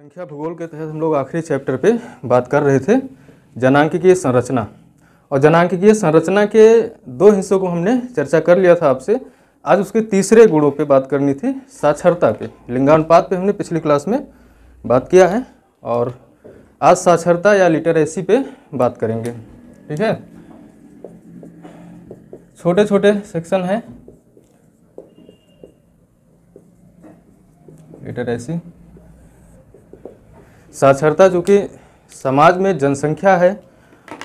संख्या भूगोल के तहत हम लोग आखिरी चैप्टर पे बात कर रहे थे जनांकीय संरचना और जनांकीय संरचना के दो हिस्सों को हमने चर्चा कर लिया था आपसे आज उसके तीसरे गुणों पे बात करनी थी साक्षरता पे लिंगानुपात पे हमने पिछली क्लास में बात किया है और आज साक्षरता या लिटरेसी पे बात करेंगे ठीक है छोटे छोटे सेक्शन हैं लिटरेसी साक्षरता चूँकि समाज में जनसंख्या है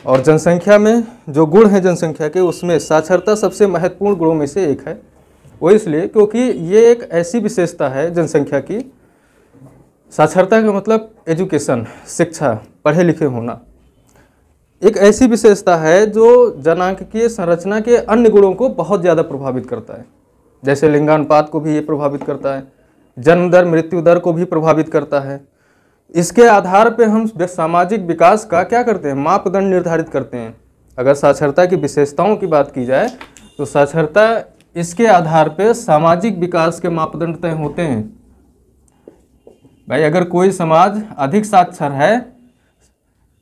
और जनसंख्या में जो गुण है जनसंख्या के उसमें साक्षरता सबसे महत्वपूर्ण गुणों में से एक है वो इसलिए क्योंकि ये एक ऐसी विशेषता है जनसंख्या की साक्षरता का मतलब एजुकेशन शिक्षा पढ़े लिखे होना एक ऐसी विशेषता है जो की संरचना के अन्य गुणों को बहुत ज़्यादा प्रभावित करता है जैसे लिंगानुपात को भी ये प्रभावित करता है जन्म दर मृत्यु दर को भी प्रभावित करता है इसके आधार पर हम सामाजिक विकास का क्या करते हैं मापदंड निर्धारित करते हैं अगर साक्षरता की विशेषताओं की बात की जाए तो साक्षरता इसके आधार पर सामाजिक विकास के मापदंड तय होते हैं भाई अगर कोई समाज अधिक साक्षर है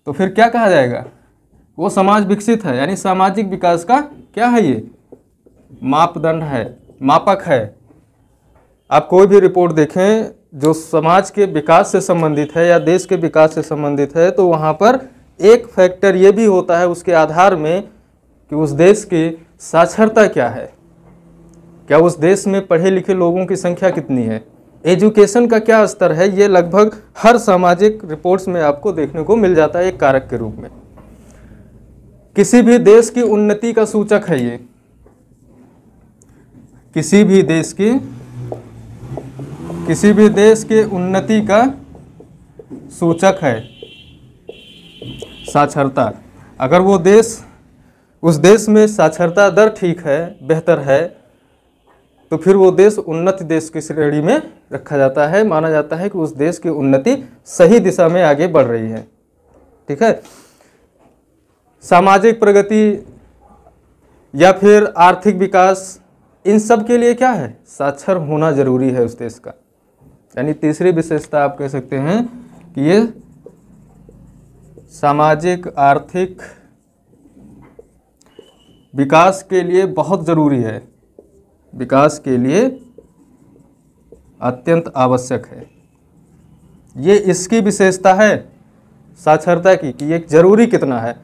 तो फिर क्या कहा जाएगा वो समाज विकसित है यानी सामाजिक विकास का क्या है ये मापदंड है मापक है आप कोई भी रिपोर्ट देखें जो समाज के विकास से संबंधित है या देश के विकास से संबंधित है तो वहाँ पर एक फैक्टर ये भी होता है उसके आधार में कि उस देश की साक्षरता क्या है क्या उस देश में पढ़े लिखे लोगों की संख्या कितनी है एजुकेशन का क्या स्तर है ये लगभग हर सामाजिक रिपोर्ट्स में आपको देखने को मिल जाता है एक कारक के रूप में किसी भी देश की उन्नति का सूचक है ये किसी भी देश की किसी भी देश के उन्नति का सूचक है साक्षरता अगर वो देश उस देश में साक्षरता दर ठीक है बेहतर है तो फिर वो देश उन्नत देश की श्रेणी में रखा जाता है माना जाता है कि उस देश की उन्नति सही दिशा में आगे बढ़ रही है ठीक है सामाजिक प्रगति या फिर आर्थिक विकास इन सब के लिए क्या है साक्षर होना जरूरी है उस देश का यानी तीसरी विशेषता आप कह सकते हैं कि ये सामाजिक आर्थिक विकास के लिए बहुत ज़रूरी है विकास के लिए अत्यंत आवश्यक है ये इसकी विशेषता है साक्षरता की कि ये जरूरी कितना है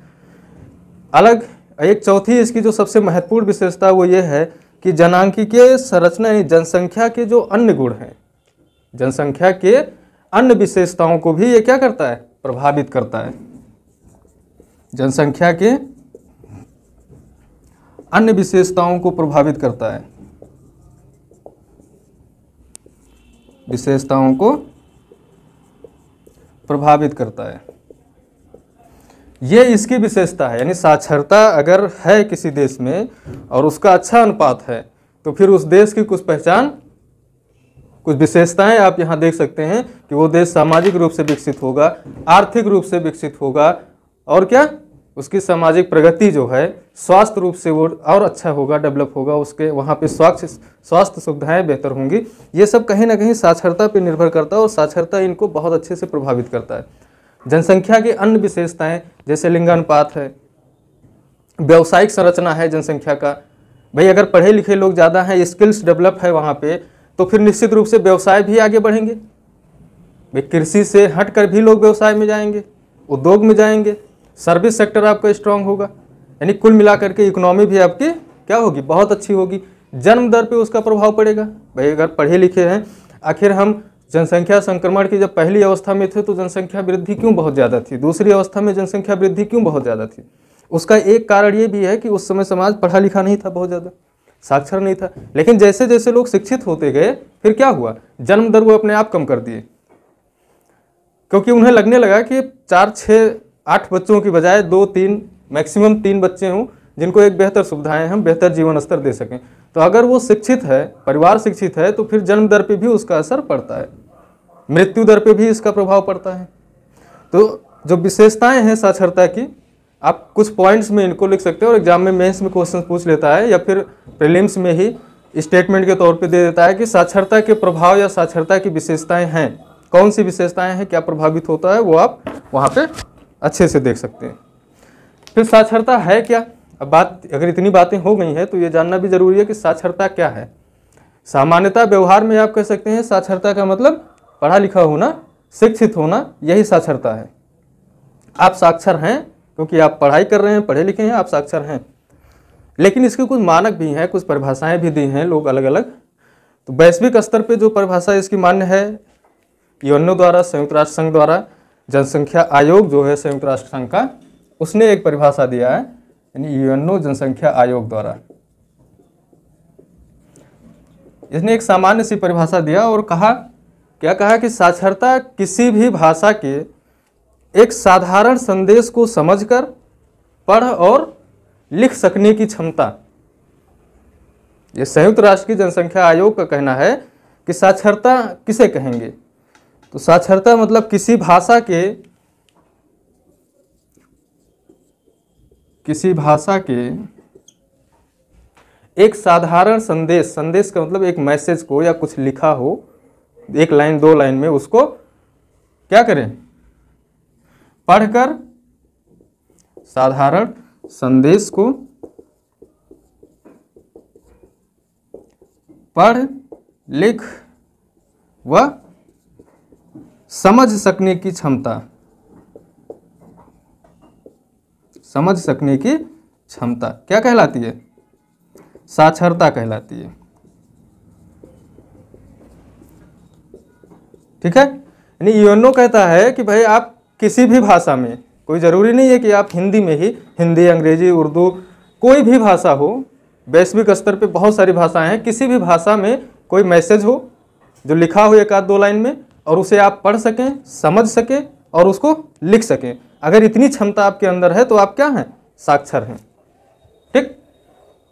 अलग एक चौथी इसकी जो सबसे महत्वपूर्ण विशेषता वो ये है कि जनांकी के संरचना जनसंख्या के जो अन्य गुण हैं जनसंख्या के अन्य विशेषताओं को भी ये क्या करता है प्रभावित करता है जनसंख्या के अन्य विशेषताओं को प्रभावित करता है विशेषताओं को प्रभावित करता है यह इसकी विशेषता है यानी साक्षरता अगर है किसी देश में और उसका अच्छा अनुपात है तो फिर उस देश की कुछ पहचान कुछ विशेषताएं आप यहाँ देख सकते हैं कि वो देश सामाजिक रूप से विकसित होगा आर्थिक रूप से विकसित होगा और क्या उसकी सामाजिक प्रगति जो है स्वास्थ्य रूप से वो और अच्छा होगा डेवलप होगा उसके वहाँ पे स्वास्थ्य स्वास्थ्य सुविधाएं बेहतर होंगी ये सब कहीं ना कहीं साक्षरता पे निर्भर करता है और साक्षरता इनको बहुत अच्छे से प्रभावित करता है जनसंख्या की अन्य विशेषताएं जैसे लिंगानुपात है व्यावसायिक संरचना है जनसंख्या का भाई अगर पढ़े लिखे लोग ज़्यादा हैं स्किल्स डेवलप है वहाँ पर तो फिर निश्चित रूप से व्यवसाय भी आगे बढ़ेंगे वे कृषि से हटकर भी लोग व्यवसाय में जाएंगे उद्योग में जाएंगे सर्विस सेक्टर आपका स्ट्रांग होगा यानी कुल मिलाकर के इकोनॉमी भी आपकी क्या होगी बहुत अच्छी होगी जन्म दर पर उसका प्रभाव पड़ेगा भाई अगर पढ़े लिखे हैं आखिर हम जनसंख्या संक्रमण की जब पहली अवस्था में थे तो जनसंख्या वृद्धि क्यों बहुत ज़्यादा थी दूसरी अवस्था में जनसंख्या वृद्धि क्यों बहुत ज़्यादा थी उसका एक कारण ये भी है कि उस समय समाज पढ़ा लिखा नहीं था बहुत ज़्यादा साक्षर नहीं था लेकिन जैसे जैसे लोग शिक्षित होते गए फिर क्या हुआ जन्म दर वो अपने आप कम कर दिए क्योंकि उन्हें लगने लगा कि चार छः आठ बच्चों की बजाय दो तीन मैक्सिमम तीन बच्चे हों जिनको एक बेहतर सुविधाएं हम बेहतर जीवन स्तर दे सकें तो अगर वो शिक्षित है परिवार शिक्षित है तो फिर जन्म दर पर भी उसका असर पड़ता है मृत्यु दर पर भी इसका प्रभाव पड़ता है तो जो विशेषताएँ हैं साक्षरता की आप कुछ पॉइंट्स में इनको लिख सकते हो और एग्जाम में मेंस में क्वेश्चन पूछ लेता है या फिर प्रीलिम्स में ही स्टेटमेंट के तौर पे दे देता है कि साक्षरता के प्रभाव या साक्षरता की विशेषताएं हैं कौन सी विशेषताएं हैं क्या प्रभावित होता है वो आप वहाँ पे अच्छे से देख सकते हैं फिर साक्षरता है क्या अब बात अगर इतनी बातें हो गई हैं तो ये जानना भी जरूरी है कि साक्षरता क्या है सामान्यता व्यवहार में आप कह सकते हैं साक्षरता का मतलब पढ़ा लिखा होना शिक्षित होना यही साक्षरता है आप साक्षर हैं क्योंकि आप पढ़ाई कर रहे हैं पढ़े लिखे हैं आप साक्षर हैं लेकिन इसके कुछ मानक भी हैं कुछ परिभाषाएं भी दी हैं लोग अलग अलग तो वैश्विक स्तर पर जो परिभाषा इसकी मान्य है यूनो द्वारा संयुक्त राष्ट्र संघ द्वारा जनसंख्या आयोग जो है संयुक्त राष्ट्र संघ का उसने एक परिभाषा दिया है यानी यूएनओ जनसंख्या आयोग द्वारा इसने एक सामान्य सी परिभाषा दिया और कहा क्या कहा कि साक्षरता किसी भी भाषा के एक साधारण संदेश को समझकर पढ़ और लिख सकने की क्षमता ये संयुक्त राष्ट्र की जनसंख्या आयोग का कहना है कि साक्षरता किसे कहेंगे तो साक्षरता मतलब किसी भाषा के किसी भाषा के एक साधारण संदेश संदेश का मतलब एक मैसेज को या कुछ लिखा हो एक लाइन दो लाइन में उसको क्या करें पढ़कर साधारण संदेश को पढ़ लिख व समझ सकने की क्षमता समझ सकने की क्षमता क्या कहलाती है साक्षरता कहलाती है ठीक है यानी योनो कहता है कि भाई आप किसी भी भाषा में कोई ज़रूरी नहीं है कि आप हिंदी में ही हिंदी अंग्रेजी उर्दू कोई भी भाषा हो वैश्विक स्तर पे बहुत सारी भाषाएं हैं किसी भी भाषा में कोई मैसेज हो जो लिखा हो एक आध दो लाइन में और उसे आप पढ़ सकें समझ सकें और उसको लिख सकें अगर इतनी क्षमता आपके अंदर है तो आप क्या हैं साक्षर हैं ठीक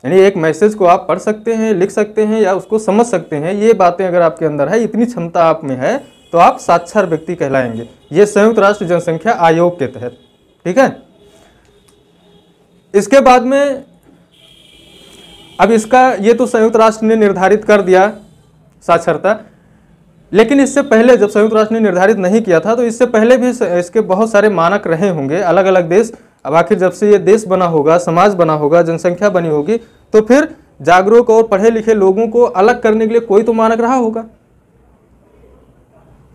यानी एक मैसेज को आप पढ़ सकते हैं लिख सकते हैं या उसको समझ सकते हैं ये बातें अगर आपके अंदर है इतनी क्षमता आप में है तो आप साक्षर व्यक्ति कहलाएंगे ये संयुक्त राष्ट्र जनसंख्या आयोग के तहत ठीक है इसके बाद में अब इसका ये तो संयुक्त राष्ट्र ने निर्धारित कर दिया साक्षरता लेकिन इससे पहले जब संयुक्त राष्ट्र ने निर्धारित नहीं किया था तो इससे पहले भी इसके बहुत सारे मानक रहे होंगे अलग अलग देश अब आखिर जब से ये देश बना होगा समाज बना होगा जनसंख्या बनी होगी तो फिर जागरूक और पढ़े लिखे लोगों को अलग करने के लिए कोई तो मानक रहा होगा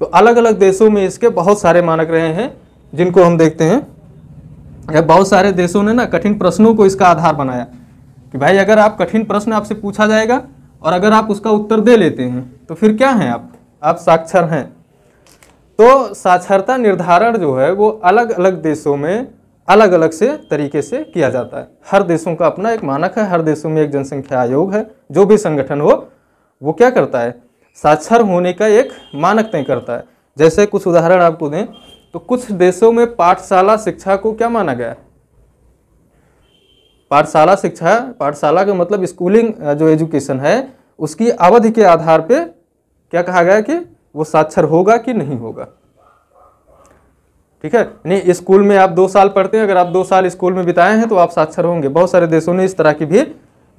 तो अलग अलग देशों में इसके बहुत सारे मानक रहे हैं जिनको हम देखते हैं या बहुत सारे देशों ने ना कठिन प्रश्नों को इसका आधार बनाया कि भाई अगर आप कठिन प्रश्न आपसे पूछा जाएगा और अगर आप उसका उत्तर दे लेते हैं तो फिर क्या हैं आप आप साक्षर हैं तो साक्षरता निर्धारण जो है वो अलग अलग देशों में अलग अलग से तरीके से किया जाता है हर देशों का अपना एक मानक है हर देशों में एक जनसंख्या आयोग है जो भी संगठन हो वो क्या करता है साक्षर होने का एक मानक तय करता है जैसे कुछ उदाहरण आपको दें तो कुछ देशों में पाठशाला शिक्षा को क्या माना गया पाठशाला शिक्षा पाठशाला का मतलब स्कूलिंग जो एजुकेशन है उसकी अवधि के आधार पे क्या कहा गया कि वो साक्षर होगा कि नहीं होगा ठीक है नहीं स्कूल में आप दो साल पढ़ते हैं अगर आप दो साल स्कूल में बिताए हैं तो आप साक्षर होंगे बहुत सारे देशों ने इस तरह की भी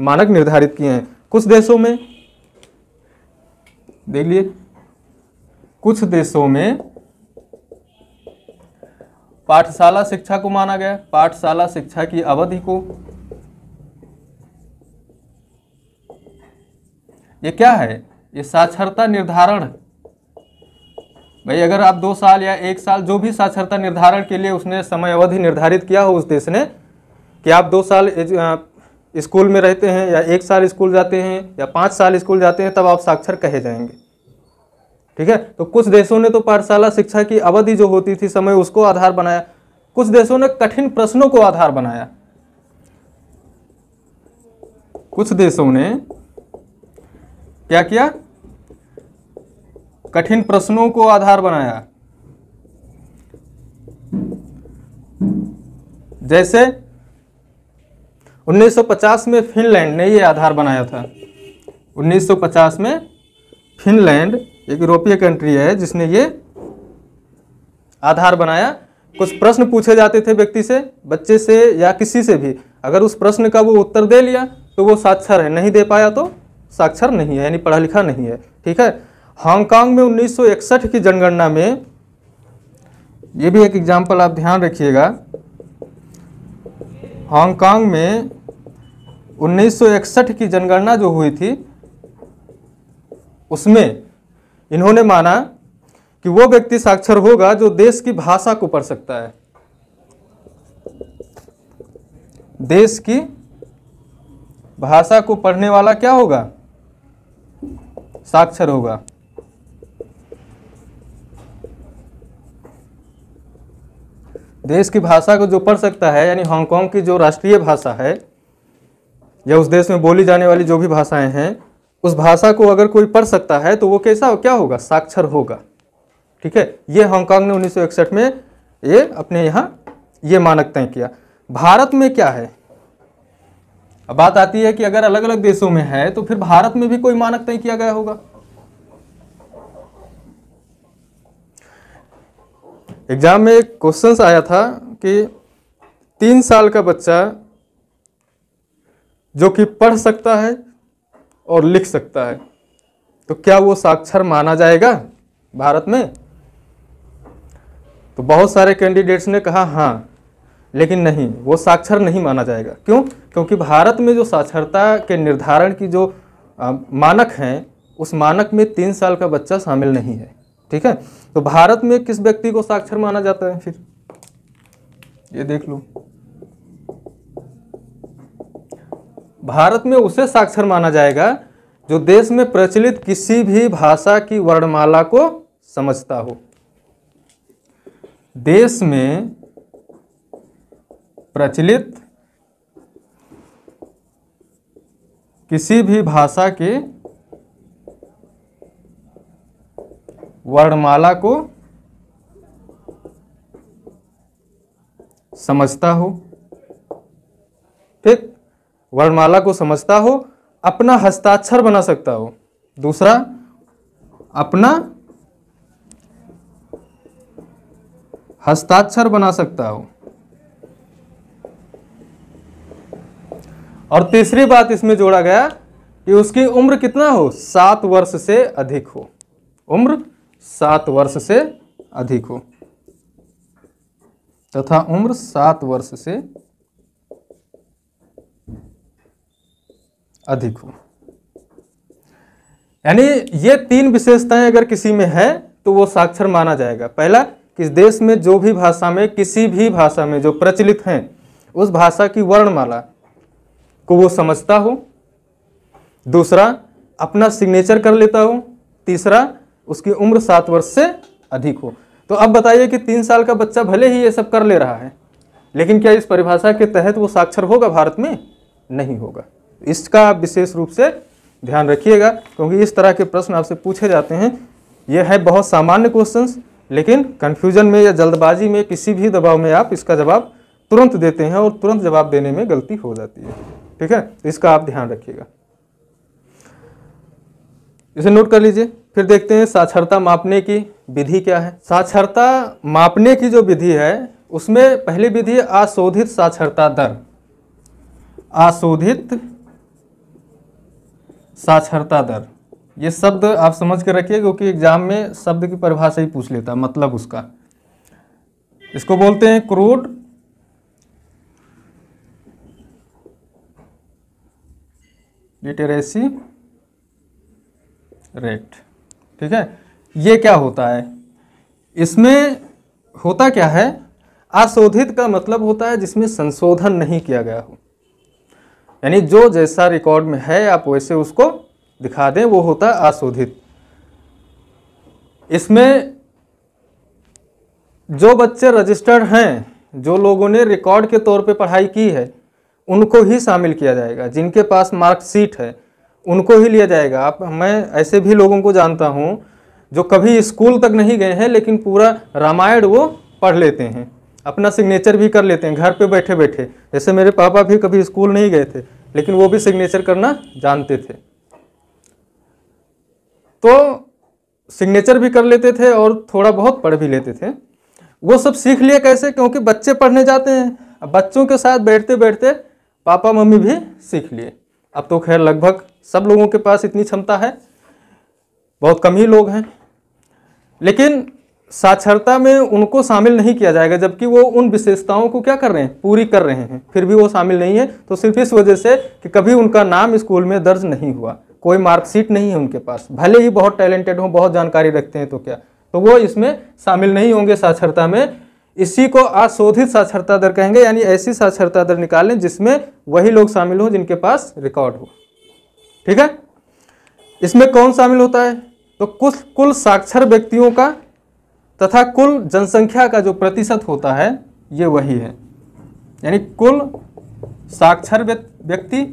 मानक निर्धारित किए हैं कुछ देशों में देख लिए कुछ देशों में पाठशाला शिक्षा को माना गया पाठशाला शिक्षा की अवधि को ये क्या है ये साक्षरता निर्धारण भाई अगर आप दो साल या एक साल जो भी साक्षरता निर्धारण के लिए उसने समय अवधि निर्धारित किया हो उस देश ने कि आप दो साल स्कूल में रहते हैं या एक साल स्कूल जाते हैं या पाँच साल स्कूल जाते हैं तब आप साक्षर कहे जाएंगे ठीक है तो कुछ देशों ने तो पाठशाला शिक्षा की अवधि जो होती थी समय उसको आधार बनाया कुछ देशों ने कठिन प्रश्नों को आधार बनाया कुछ देशों ने क्या किया कठिन प्रश्नों को आधार बनाया जैसे 1950 में फिनलैंड ने ये आधार बनाया था 1950 में फिनलैंड एक यूरोपीय कंट्री है जिसने ये आधार बनाया कुछ प्रश्न पूछे जाते थे व्यक्ति से बच्चे से या किसी से भी अगर उस प्रश्न का वो उत्तर दे लिया तो वो साक्षर है नहीं दे पाया तो साक्षर नहीं है यानी पढ़ा लिखा नहीं है ठीक है हांगकांग में 1961 की जनगणना में ये भी एक एग्जाम्पल आप ध्यान रखिएगा हांगकांग में 1961 की जनगणना जो हुई थी उसमें इन्होंने माना कि वो व्यक्ति साक्षर होगा जो देश की भाषा को पढ़ सकता है देश की भाषा को पढ़ने वाला क्या होगा साक्षर होगा देश की भाषा को जो पढ़ सकता है यानी हांगकांग की जो राष्ट्रीय भाषा है या उस देश में बोली जाने वाली जो भी भाषाएं हैं उस भाषा को अगर कोई पढ़ सकता है तो वो कैसा क्या होगा साक्षर होगा ठीक है ये हांगकांग ने उन्नीस में ये अपने यहाँ ये मानक तय किया भारत में क्या है बात आती है कि अगर अलग अलग देशों में है तो फिर भारत में भी कोई मानक तय किया गया होगा एग्ज़ाम में एक क्वेश्चन आया था कि तीन साल का बच्चा जो कि पढ़ सकता है और लिख सकता है तो क्या वो साक्षर माना जाएगा भारत में तो बहुत सारे कैंडिडेट्स ने कहा हाँ लेकिन नहीं वो साक्षर नहीं माना जाएगा क्यों क्योंकि भारत में जो साक्षरता के निर्धारण की जो मानक हैं उस मानक में तीन साल का बच्चा शामिल नहीं है ठीक है तो भारत में किस व्यक्ति को साक्षर माना जाता है फिर ये देख लो भारत में उसे साक्षर माना जाएगा जो देश में प्रचलित किसी भी भाषा की वर्णमाला को समझता हो देश में प्रचलित किसी भी भाषा के वर्णमाला को समझता हो ठीक वर्णमाला को समझता हो अपना हस्ताक्षर बना सकता हो दूसरा अपना हस्ताक्षर बना सकता हो और तीसरी बात इसमें जोड़ा गया कि उसकी उम्र कितना हो सात वर्ष से अधिक हो उम्र सात वर्ष से अधिक हो तथा उम्र सात वर्ष से अधिक हो यानी ये तीन विशेषताएं अगर किसी में है तो वो साक्षर माना जाएगा पहला किस देश में जो भी भाषा में किसी भी भाषा में जो प्रचलित हैं उस भाषा की वर्णमाला को वो समझता हो दूसरा अपना सिग्नेचर कर लेता हो तीसरा उसकी उम्र सात वर्ष से अधिक हो तो अब बताइए कि तीन साल का बच्चा भले ही ये सब कर ले रहा है लेकिन क्या इस परिभाषा के तहत वो साक्षर होगा भारत में नहीं होगा इसका आप विशेष रूप से ध्यान रखिएगा क्योंकि इस तरह के प्रश्न आपसे पूछे जाते हैं ये है बहुत सामान्य क्वेश्चंस लेकिन कन्फ्यूजन में या जल्दबाजी में किसी भी दबाव में आप इसका जवाब तुरंत देते हैं और तुरंत जवाब देने में गलती हो जाती है ठीक है तो इसका आप ध्यान रखिएगा इसे नोट कर लीजिए फिर देखते हैं साक्षरता मापने की विधि क्या है साक्षरता मापने की जो विधि है उसमें पहली विधि है आशोधित साक्षरता दर आशोधित साक्षरता दर ये शब्द आप समझ कर रखिए क्योंकि एग्जाम में शब्द की परिभाषा ही पूछ लेता है मतलब उसका इसको बोलते हैं क्रूड लिटरेसी रेट ठीक है ये क्या होता है इसमें होता क्या है आशोधित का मतलब होता है जिसमें संशोधन नहीं किया गया हो यानी जो जैसा रिकॉर्ड में है आप वैसे उसको दिखा दें वो होता है आशोधित इसमें जो बच्चे रजिस्टर्ड हैं जो लोगों ने रिकॉर्ड के तौर पे पढ़ाई की है उनको ही शामिल किया जाएगा जिनके पास मार्कशीट है उनको ही लिया जाएगा आप मैं ऐसे भी लोगों को जानता हूँ जो कभी स्कूल तक नहीं गए हैं लेकिन पूरा रामायण वो पढ़ लेते हैं अपना सिग्नेचर भी कर लेते हैं घर पे बैठे बैठे जैसे मेरे पापा भी कभी स्कूल नहीं गए थे लेकिन वो भी सिग्नेचर करना जानते थे तो सिग्नेचर भी कर लेते थे और थोड़ा बहुत पढ़ भी लेते थे वो सब सीख लिए कैसे क्योंकि बच्चे पढ़ने जाते हैं बच्चों के साथ बैठते बैठते पापा मम्मी भी सीख लिए अब तो खैर लगभग सब लोगों के पास इतनी क्षमता है बहुत कम ही लोग हैं लेकिन साक्षरता में उनको शामिल नहीं किया जाएगा जबकि वो उन विशेषताओं को क्या कर रहे हैं पूरी कर रहे हैं फिर भी वो शामिल नहीं है तो सिर्फ इस वजह से कि कभी उनका नाम स्कूल में दर्ज नहीं हुआ कोई मार्कशीट नहीं है उनके पास भले ही बहुत टैलेंटेड हों बहुत जानकारी रखते हैं तो क्या तो वो इसमें शामिल नहीं होंगे साक्षरता में इसी को आशोधित साक्षरता दर कहेंगे यानी ऐसी साक्षरता दर निकालें जिसमें वही लोग शामिल हों जिनके पास रिकॉर्ड हो ठीक है इसमें कौन शामिल होता है तो कुल कुल साक्षर व्यक्तियों का तथा कुल जनसंख्या का जो प्रतिशत होता है ये वही है यानी कुल साक्षर व्यक्ति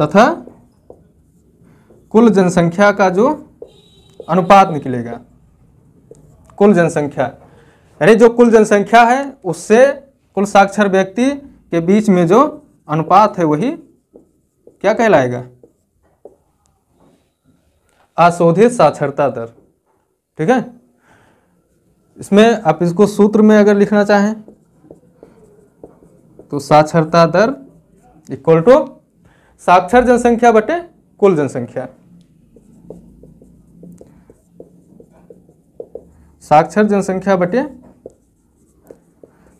तथा कुल जनसंख्या का जो अनुपात निकलेगा कुल जनसंख्या यानी जो कुल जनसंख्या है उससे कुल साक्षर व्यक्ति के बीच में जो अनुपात है वही क्या कहलाएगा अशोधित साक्षरता दर ठीक है इसमें आप इसको सूत्र में अगर लिखना चाहें तो साक्षरता दर इक्वल टू साक्षर जनसंख्या बटे कुल जनसंख्या साक्षर जनसंख्या बटे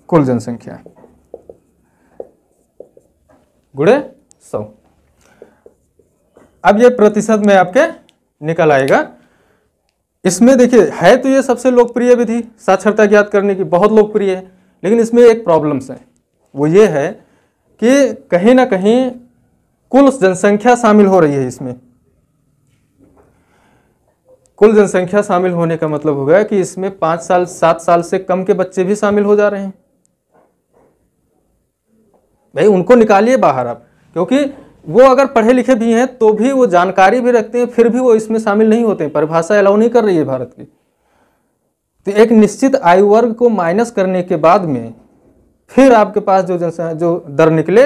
कुल जनसंख्या गुड़े सौ अब ये प्रतिशत में आपके निकल आएगा इसमें देखिए है तो ये सबसे लोकप्रिय विधि साक्षरता ज्ञात करने की बहुत लोकप्रिय है लेकिन इसमें एक प्रॉब्लम्स है वो ये है कि कहीं ना कहीं कुल जनसंख्या शामिल हो रही है इसमें कुल जनसंख्या शामिल होने का मतलब हो गया कि इसमें पांच साल सात साल से कम के बच्चे भी शामिल हो जा रहे हैं भाई उनको निकालिए बाहर आप क्योंकि वो अगर पढ़े लिखे भी हैं तो भी वो जानकारी भी रखते हैं फिर भी वो इसमें शामिल नहीं होते हैं परिभाषा अलाउ नहीं कर रही है भारत की तो एक निश्चित आयु वर्ग को माइनस करने के बाद में फिर आपके पास जो जनसंख्या जो दर निकले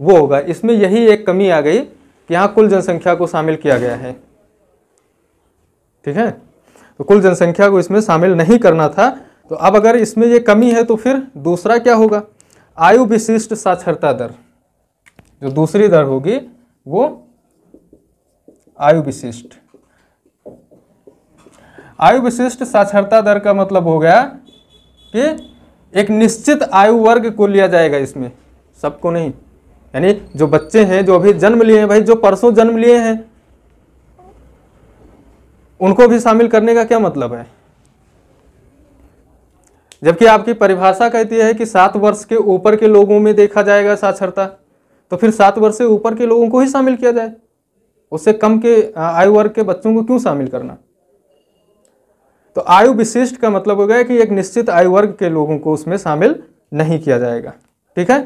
वो होगा इसमें यही एक कमी आ गई कि यहाँ कुल जनसंख्या को शामिल किया गया है ठीक है तो कुल जनसंख्या को इसमें शामिल नहीं करना था तो अब अगर इसमें ये कमी है तो फिर दूसरा क्या होगा आयु विशिष्ट साक्षरता दर जो दूसरी दर होगी वो आयु विशिष्ट आयु विशिष्ट साक्षरता दर का मतलब हो गया कि एक निश्चित आयु वर्ग को लिया जाएगा इसमें सबको नहीं यानी जो बच्चे हैं जो अभी जन्म लिए हैं भाई जो परसों जन्म लिए हैं उनको भी शामिल करने का क्या मतलब है जबकि आपकी परिभाषा कहती है कि सात वर्ष के ऊपर के लोगों में देखा जाएगा साक्षरता तो फिर सात वर्ष से ऊपर के लोगों को ही शामिल किया जाए उससे कम के आयु वर्ग के बच्चों को क्यों शामिल करना तो आयु विशिष्ट का मतलब हो गया कि एक निश्चित आयु वर्ग के लोगों को उसमें शामिल नहीं किया जाएगा ठीक है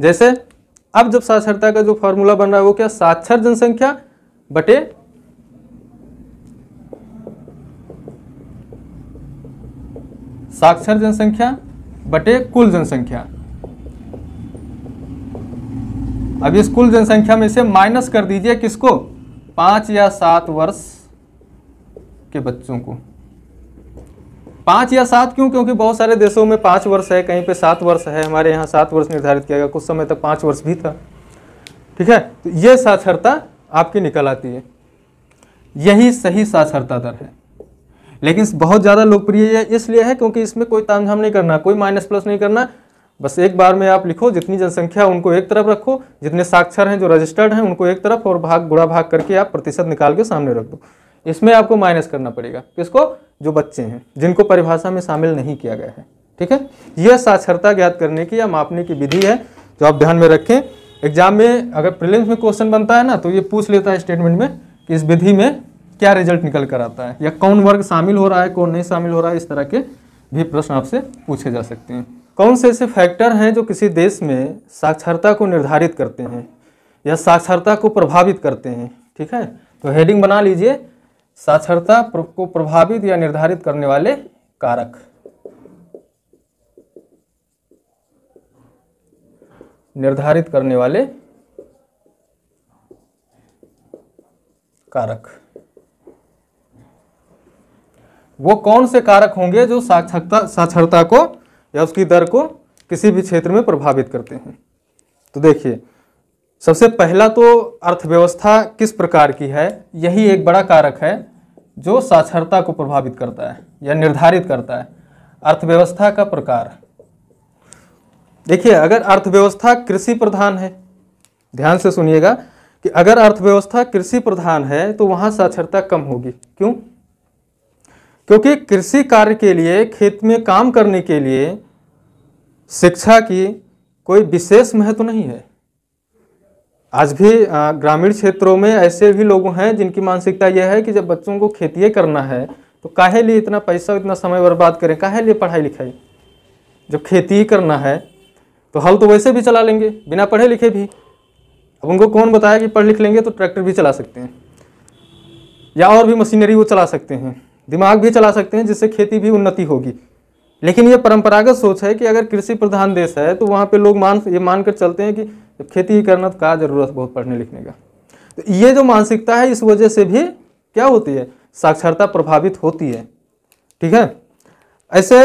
जैसे अब जब साक्षरता का जो फॉर्मूला बन रहा है वो क्या साक्षर जनसंख्या बटे साक्षर जनसंख्या बटे कुल जनसंख्या अब इस कुल जनसंख्या में से माइनस कर दीजिए किसको पांच या सात वर्ष के बच्चों को पांच या सात क्यों क्योंकि बहुत सारे देशों में पांच वर्ष है कहीं पे सात वर्ष है हमारे यहाँ सात वर्ष निर्धारित किया गया कुछ समय तक पांच वर्ष भी था ठीक है तो यह साक्षरता आपकी निकल आती है यही सही साक्षरता दर है लेकिन बहुत ज़्यादा लोकप्रिय है इसलिए है क्योंकि इसमें कोई तामझाम नहीं करना कोई माइनस प्लस नहीं करना बस एक बार में आप लिखो जितनी जनसंख्या उनको एक तरफ रखो जितने साक्षर हैं जो रजिस्टर्ड हैं उनको एक तरफ और भाग गुड़ा भाग करके आप प्रतिशत निकाल के सामने रख दो इसमें आपको माइनस करना पड़ेगा किसको जो बच्चे हैं जिनको परिभाषा में शामिल नहीं किया गया है ठीक है यह साक्षरता ज्ञात करने की या मापने की विधि है जो आप ध्यान में रखें एग्जाम में अगर प्रिलिम्स में क्वेश्चन बनता है ना तो ये पूछ लेता है स्टेटमेंट में कि इस विधि में क्या रिजल्ट निकल कर आता है या कौन वर्ग शामिल हो रहा है कौन नहीं शामिल हो रहा है इस तरह के भी प्रश्न आपसे पूछे जा सकते हैं कौन से ऐसे फैक्टर हैं जो किसी देश में साक्षरता को निर्धारित करते हैं या साक्षरता को प्रभावित करते हैं ठीक है तो हेडिंग बना लीजिए साक्षरता को प्रभावित या निर्धारित करने वाले कारक निर्धारित करने वाले कारक वो कौन से कारक होंगे जो साक्षरता साक्षरता को या उसकी दर को किसी भी क्षेत्र में प्रभावित करते हैं तो देखिए सबसे पहला तो अर्थव्यवस्था किस प्रकार की है यही एक बड़ा कारक है जो साक्षरता को प्रभावित करता है या निर्धारित करता है अर्थव्यवस्था का प्रकार देखिए अगर अर्थव्यवस्था कृषि प्रधान है ध्यान से सुनिएगा कि अगर अर्थव्यवस्था कृषि प्रधान है तो वहाँ साक्षरता कम होगी क्यों क्योंकि कृषि कार्य के लिए खेत में काम करने के लिए शिक्षा की कोई विशेष महत्व नहीं है आज भी ग्रामीण क्षेत्रों में ऐसे भी लोग हैं जिनकी मानसिकता यह है कि जब बच्चों को खेती करना है तो काहे लिए इतना पैसा इतना समय बर्बाद करें काहे लिए पढ़ाई लिखाई जब खेती ही करना है तो हल तो वैसे भी चला लेंगे बिना पढ़े लिखे भी अब उनको कौन बताया कि पढ़ लिख लेंगे तो ट्रैक्टर भी चला सकते हैं या और भी मशीनरी वो चला सकते हैं दिमाग भी चला सकते हैं जिससे खेती भी उन्नति होगी लेकिन ये परंपरागत सोच है कि अगर कृषि प्रधान देश है तो वहाँ पे लोग मान ये मान कर चलते हैं कि खेती ही करना तो क्या ज़रूरत बहुत पढ़ने लिखने का तो ये जो मानसिकता है इस वजह से भी क्या होती है साक्षरता प्रभावित होती है ठीक है ऐसे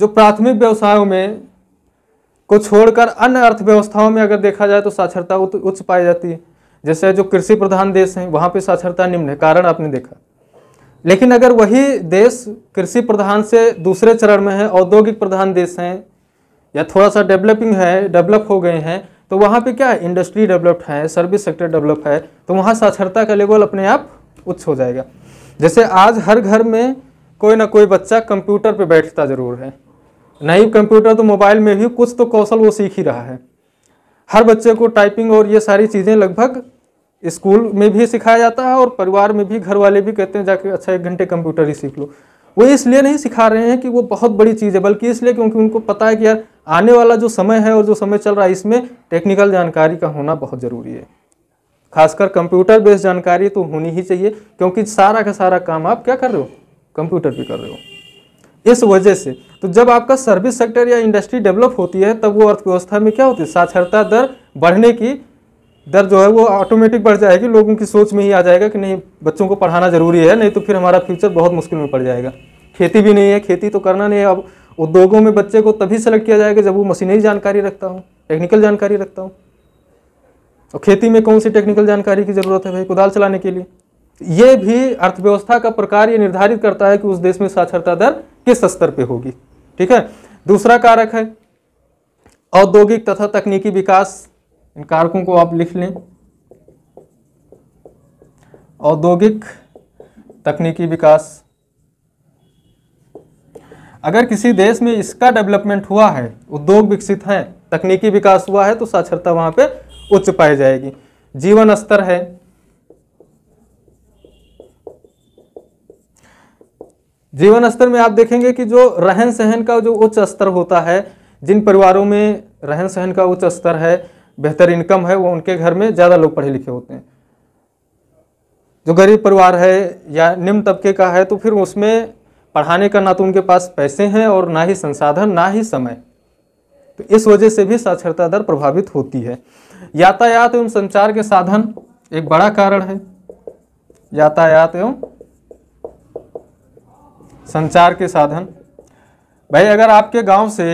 जो प्राथमिक व्यवसायों में को छोड़कर अन्य अर्थव्यवस्थाओं में अगर देखा जाए तो साक्षरता उच्च पाई जाती है जैसे जो कृषि प्रधान देश हैं वहाँ पर साक्षरता निम्न है कारण आपने देखा लेकिन अगर वही देश कृषि प्रधान से दूसरे चरण में है औद्योगिक प्रधान देश हैं या थोड़ा सा डेवलपिंग है डेवलप हो गए हैं तो वहाँ पे क्या है इंडस्ट्री डेवलप्ड है सर्विस सेक्टर डेवलप है तो वहाँ साक्षरता का लेवल अपने आप उच्च हो जाएगा जैसे आज हर घर में कोई ना कोई बच्चा कंप्यूटर पर बैठता ज़रूर है नहीं कंप्यूटर तो मोबाइल में भी कुछ तो कौशल वो सीख ही रहा है हर बच्चे को टाइपिंग और ये सारी चीज़ें लगभग स्कूल में भी सिखाया जाता है और परिवार में भी घर वाले भी कहते हैं जाके अच्छा एक घंटे कंप्यूटर ही सीख लो वो इसलिए नहीं सिखा रहे हैं कि वो बहुत बड़ी चीज़ है बल्कि इसलिए क्योंकि उनको पता है कि यार आने वाला जो समय है और जो समय चल रहा है इसमें टेक्निकल जानकारी का होना बहुत ज़रूरी है खासकर कंप्यूटर बेस्ड जानकारी तो होनी ही चाहिए क्योंकि सारा का सारा काम आप क्या कर रहे हो कंप्यूटर पर कर रहे हो इस वजह से तो जब आपका सर्विस सेक्टर या इंडस्ट्री डेवलप होती है तब वो अर्थव्यवस्था में क्या होती है साक्षरता दर बढ़ने की दर जो है वो ऑटोमेटिक बढ़ जाएगी लोगों की सोच में ही आ जाएगा कि नहीं बच्चों को पढ़ाना ज़रूरी है नहीं तो फिर हमारा फ्यूचर बहुत मुश्किल में पड़ जाएगा खेती भी नहीं है खेती तो करना नहीं है अब उद्योगों में बच्चे को तभी सेलेक्ट किया जाएगा जब वो मशीनरी जानकारी रखता हूँ टेक्निकल जानकारी रखता हूँ और खेती में कौन सी टेक्निकल जानकारी की ज़रूरत है भाई कुदाल चलाने के लिए ये भी अर्थव्यवस्था का प्रकार ये निर्धारित करता है कि उस देश में साक्षरता दर किस स्तर पर होगी ठीक है दूसरा कारक है औद्योगिक तथा तकनीकी विकास इन कारकों को आप लिख लें औद्योगिक तकनीकी विकास अगर किसी देश में इसका डेवलपमेंट हुआ है उद्योग विकसित है तकनीकी विकास हुआ है तो साक्षरता वहां पे उच्च पाई जाएगी जीवन स्तर है जीवन स्तर में आप देखेंगे कि जो रहन सहन का जो उच्च स्तर होता है जिन परिवारों में रहन सहन का उच्च स्तर है बेहतर इनकम है वो उनके घर में ज़्यादा लोग पढ़े लिखे होते हैं जो गरीब परिवार है या निम्न तबके का है तो फिर उसमें पढ़ाने का ना तो उनके पास पैसे हैं और ना ही संसाधन ना ही समय तो इस वजह से भी साक्षरता दर प्रभावित होती है यातायात एवं संचार के साधन एक बड़ा कारण है यातायात एवं संचार के साधन भाई अगर आपके गांव से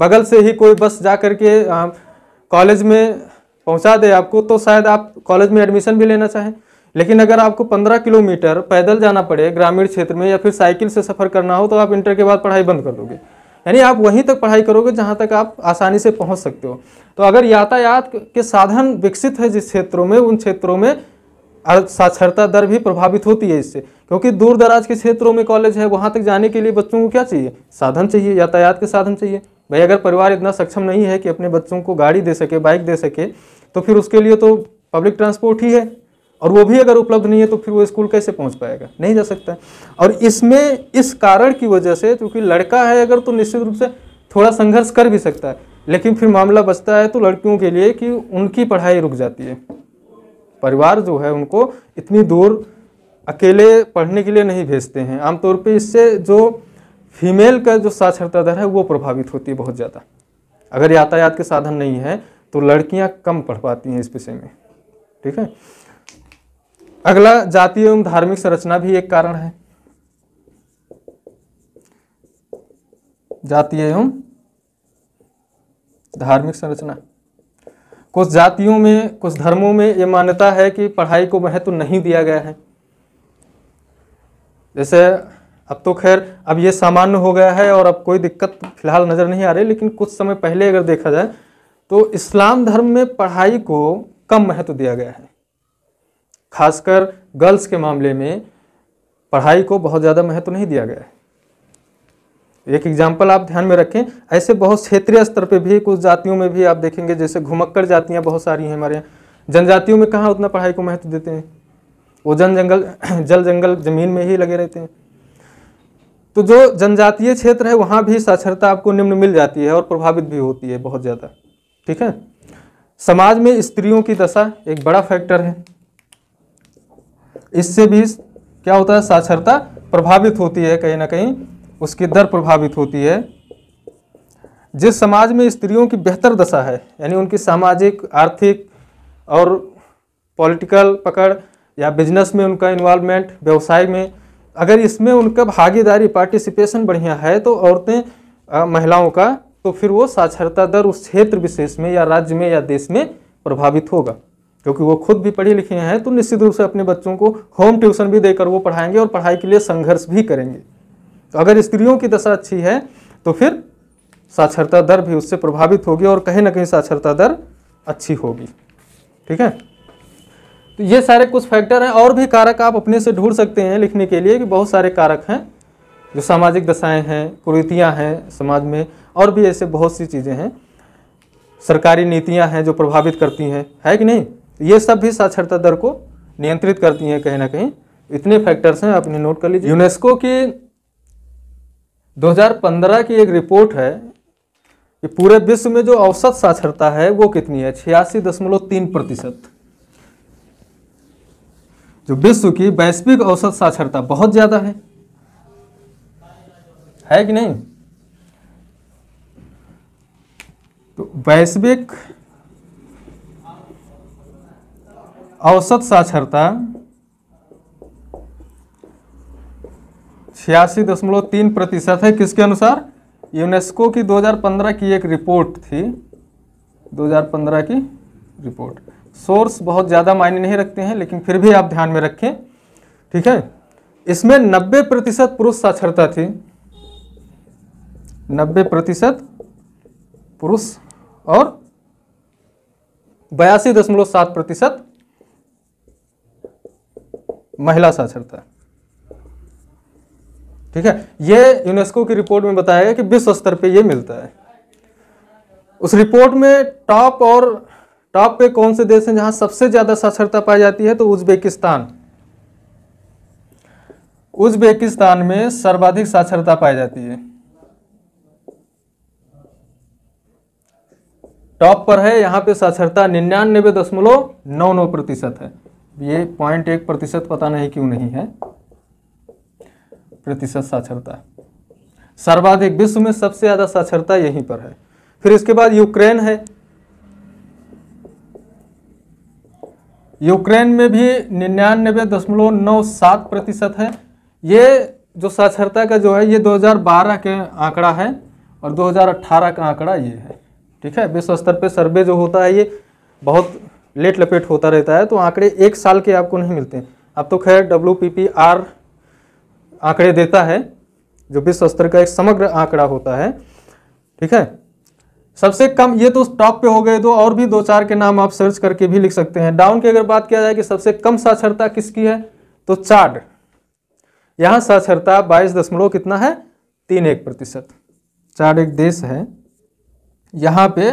बगल से ही कोई बस जा करके कॉलेज में पहुंचा दे आपको तो शायद आप कॉलेज में एडमिशन भी लेना चाहें लेकिन अगर आपको 15 किलोमीटर पैदल जाना पड़े ग्रामीण क्षेत्र में या फिर साइकिल से सफ़र करना हो तो आप इंटर के बाद पढ़ाई बंद कर दोगे यानी आप वहीं तक पढ़ाई करोगे जहाँ तक आप आसानी से पहुँच सकते हो तो अगर यातायात के साधन विकसित है जिस क्षेत्रों में उन क्षेत्रों में साक्षरता दर भी प्रभावित होती है इससे क्योंकि दूर दराज के क्षेत्रों में कॉलेज है वहाँ तक जाने के लिए बच्चों को क्या चाहिए साधन चाहिए यातायात के साधन चाहिए भाई अगर परिवार इतना सक्षम नहीं है कि अपने बच्चों को गाड़ी दे सके बाइक दे सके तो फिर उसके लिए तो पब्लिक ट्रांसपोर्ट ही है और वो भी अगर उपलब्ध नहीं है तो फिर वो स्कूल कैसे पहुंच पाएगा नहीं जा सकता और इसमें इस कारण की वजह से क्योंकि लड़का है अगर तो निश्चित रूप से थोड़ा संघर्ष कर भी सकता है लेकिन फिर मामला बचता है तो लड़कियों के लिए कि उनकी पढ़ाई रुक जाती है परिवार जो है उनको इतनी दूर अकेले पढ़ने के लिए नहीं भेजते हैं आमतौर पर इससे जो फीमेल का जो साक्षरता दर है वो प्रभावित होती है बहुत ज़्यादा अगर यातायात के साधन नहीं है तो लड़कियां कम पढ़ पाती हैं इस विषय में ठीक है अगला जातीय एवं धार्मिक संरचना भी एक कारण है जातीय एवं धार्मिक संरचना कुछ जातियों में कुछ धर्मों में यह मान्यता है कि पढ़ाई को महत्व तो नहीं दिया गया है जैसे अब तो खैर अब ये सामान्य हो गया है और अब कोई दिक्कत फिलहाल नज़र नहीं आ रही लेकिन कुछ समय पहले अगर देखा जाए तो इस्लाम धर्म में पढ़ाई को कम महत्व दिया गया है खासकर गर्ल्स के मामले में पढ़ाई को बहुत ज़्यादा महत्व नहीं दिया गया है एक एग्जाम्पल आप ध्यान में रखें ऐसे बहुत क्षेत्रीय स्तर पे भी कुछ जातियों में भी आप देखेंगे जैसे घुमक्कर जातियाँ बहुत सारी हैं हमारे यहाँ जनजातियों में कहाँ उतना पढ़ाई को महत्व देते हैं वो जन जंगल जल जंगल ज़मीन में ही लगे रहते हैं तो जो जनजातीय क्षेत्र है वहाँ भी साक्षरता आपको निम्न मिल जाती है और प्रभावित भी होती है बहुत ज़्यादा ठीक है समाज में स्त्रियों की दशा एक बड़ा फैक्टर है इससे भी क्या होता है साक्षरता प्रभावित होती है कहीं ना कहीं उसकी दर प्रभावित होती है जिस समाज में स्त्रियों की बेहतर दशा है यानी उनकी सामाजिक आर्थिक और पॉलिटिकल पकड़ या बिजनेस में उनका इन्वॉल्वमेंट व्यवसाय में अगर इसमें उनका भागीदारी पार्टिसिपेशन बढ़िया है तो औरतें महिलाओं का तो फिर वो साक्षरता दर उस क्षेत्र विशेष में या राज्य में या देश में प्रभावित होगा क्योंकि वो खुद भी पढ़े लिखे हैं तो निश्चित रूप से अपने बच्चों को होम ट्यूशन भी देकर वो पढ़ाएंगे और पढ़ाई के लिए संघर्ष भी करेंगे तो अगर स्त्रियों की दशा अच्छी है तो फिर साक्षरता दर भी उससे प्रभावित होगी और कहीं ना कहीं साक्षरता दर अच्छी होगी ठीक है तो ये सारे कुछ फैक्टर हैं और भी कारक आप अपने से ढूंढ सकते हैं लिखने के लिए कि बहुत सारे कारक हैं जो सामाजिक दशाएं हैं कुरीतियाँ हैं समाज में और भी ऐसे बहुत सी चीज़ें हैं सरकारी नीतियाँ हैं जो प्रभावित करती हैं है कि नहीं ये सब भी साक्षरता दर को नियंत्रित करती हैं कहीं ना कहीं इतने फैक्टर्स हैं आपने नोट कर लीजिए यूनेस्को की 2015 की एक रिपोर्ट है कि पूरे विश्व में जो औसत साक्षरता है वो कितनी है छियासी दशमलव तीन प्रतिशत जो विश्व की वैश्विक औसत साक्षरता बहुत ज़्यादा है है कि नहीं तो वैश्विक औसत साक्षरता छियासी दशमलव तीन प्रतिशत है किसके अनुसार यूनेस्को की 2015 की एक रिपोर्ट थी 2015 की रिपोर्ट सोर्स बहुत ज़्यादा मायने नहीं रखते हैं लेकिन फिर भी आप ध्यान में रखें ठीक है इसमें 90 प्रतिशत पुरुष साक्षरता थी 90 प्रतिशत पुरुष और बयासी दशमलव सात प्रतिशत महिला साक्षरता ठीक है ये यूनेस्को की रिपोर्ट में बताया गया कि विश्व स्तर पे ये मिलता है उस रिपोर्ट में टॉप और टॉप पे कौन से देश हैं जहां सबसे ज़्यादा साक्षरता पाई जाती है तो उज्बेकिस्तान उज्बेकिस्तान में सर्वाधिक साक्षरता पाई जाती है टॉप पर है यहां पे साक्षरता निन्यानबे दशमलव नौ नौ प्रतिशत है ये पॉइंट एक प्रतिशत पता नहीं क्यों नहीं है प्रतिशत साक्षरता सर्वाधिक विश्व में सबसे ज़्यादा साक्षरता यहीं पर है फिर इसके बाद यूक्रेन है यूक्रेन में भी निन्यानवे दशमलव नौ सात प्रतिशत है ये जो साक्षरता का जो है ये 2012 के आंकड़ा है और 2018 का आंकड़ा ये है ठीक है विश्व स्तर पे सर्वे जो होता है ये बहुत लेट लपेट होता रहता है तो आंकड़े एक साल के आपको नहीं मिलते अब तो खैर डब्ल्यू पी पी आर आंकड़े देता है जो विश्व स्तर का एक समग्र आंकड़ा होता है ठीक है सबसे कम ये तो टॉप पे हो गए दो और भी दो चार के नाम आप सर्च करके भी लिख सकते हैं डाउन की अगर बात किया जाए कि सबसे कम साक्षरता किसकी है तो चार्ड यहां साक्षरता बाईस दशमलव कितना है तीन एक प्रतिशत चार्ड एक देश है यहां पे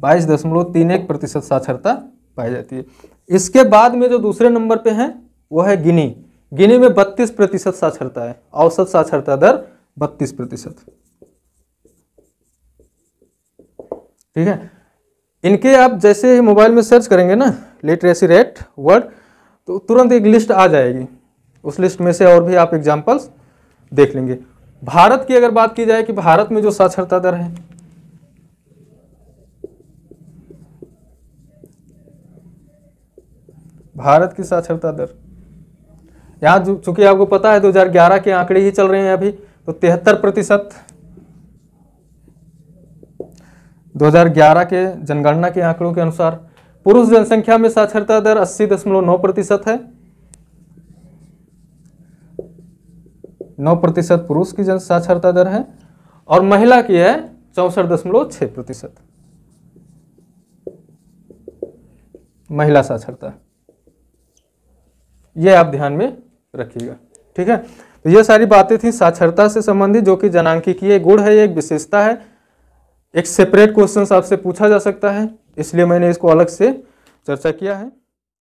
बाईस दशमलव तीन एक प्रतिशत साक्षरता पाई जाती है इसके बाद में जो दूसरे नंबर पे है वो है गिनी गिनी में बत्तीस प्रतिशत साक्षरता है औसत साक्षरता दर बत्तीस प्रतिशत ठीक है इनके आप जैसे ही मोबाइल में सर्च करेंगे ना लिटरेसी रेट वर्ड तो तुरंत एक लिस्ट आ जाएगी उस लिस्ट में से और भी आप एग्जाम्पल्स देख लेंगे भारत की अगर बात की जाए कि भारत में जो साक्षरता दर है भारत की साक्षरता दर यहाँ चूंकि आपको पता है 2011 के आंकड़े ही चल रहे हैं अभी तो तिहत्तर प्रतिशत 2011 के जनगणना के आंकड़ों के अनुसार पुरुष जनसंख्या में साक्षरता दर 80.9 प्रतिशत है 9 प्रतिशत पुरुष की जन साक्षरता दर है और महिला की है चौसठ दशमलव छह प्रतिशत महिला साक्षरता यह आप ध्यान में रखिएगा ठीक है तो यह सारी बातें थी साक्षरता से संबंधित जो कि जनांकीय गुण है एक विशेषता है एक सेपरेट क्वेश्चन आपसे पूछा जा सकता है इसलिए मैंने इसको अलग से चर्चा किया है